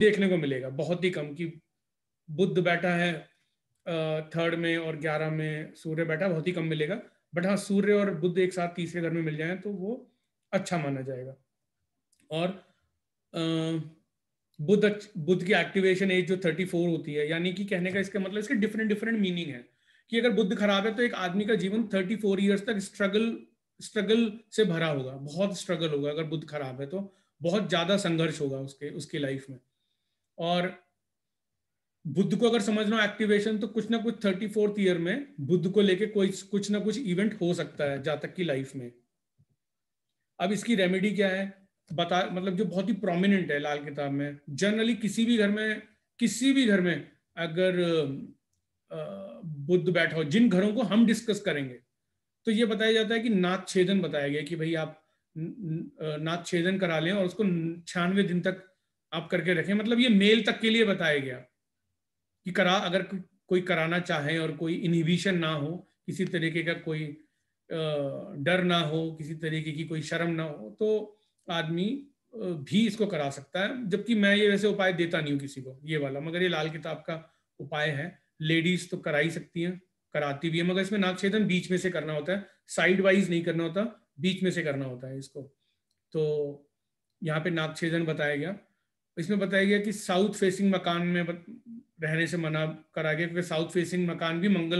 देखने को मिलेगा बहुत ही कम कि बुद्ध बैठा है थर्ड में और ग्यारह में सूर्य बैठा बहुत ही कम मिलेगा बट हाँ सूर्य और बुद्ध एक साथ तीसरे घर में मिल जाए तो वो अच्छा माना जाएगा और बुद्ध बुद्ध की एक्टिवेशन एज जो थर्टी फोर होती है यानी कि कहने का इसका मतलब इसके डिफरेंट डिफरेंट मीनिंग है कि अगर बुद्ध खराब है तो एक आदमी का जीवन थर्टी फोर ईयर्स तक स्ट्रगल स्ट्रगल से भरा होगा बहुत स्ट्रगल होगा अगर बुद्ध खराब है तो बहुत ज्यादा संघर्ष होगा उसके उसकी लाइफ में और बुद्ध को अगर समझना एक्टिवेशन तो कुछ ना कुछ थर्टी फोर्थ ईयर में बुद्ध को लेके कोई कुछ ना कुछ इवेंट हो सकता है जातक की लाइफ में अब इसकी रेमेडी क्या है बता मतलब जो बहुत ही प्रोमिनेंट है लाल किताब में जनरली किसी भी घर में किसी भी घर में अगर बुद्ध बैठा हो जिन घरों को हम डिस्कस करेंगे तो ये बताया जाता है कि नाथ छेदन बताया गया कि भाई आप नाथ छेदन करा लें और उसको छियानवे दिन तक आप करके रखें मतलब ये मेल तक के लिए बताया गया कि करा अगर कोई कराना चाहे और कोई इनहिबिशन ना हो किसी तरीके का कोई डर ना हो किसी तरीके की कोई शर्म ना हो तो आदमी भी इसको करा सकता है जबकि मैं ये वैसे उपाय देता नहीं हूँ किसी को ये वाला मगर ये लाल किताब का उपाय है लेडीज तो करा ही सकती हैं कराती भी है मगर इसमें नाक छेदन बीच में से करना होता है साइड वाइज नहीं करना होता बीच में से करना होता है इसको तो यहाँ पे नाक छेदन बताया गया इसमें बताया गया कि साउथ फेसिंग मकान में रहने से मना करा गया क्योंकि साउथ फेसिंग मकान भी मंगल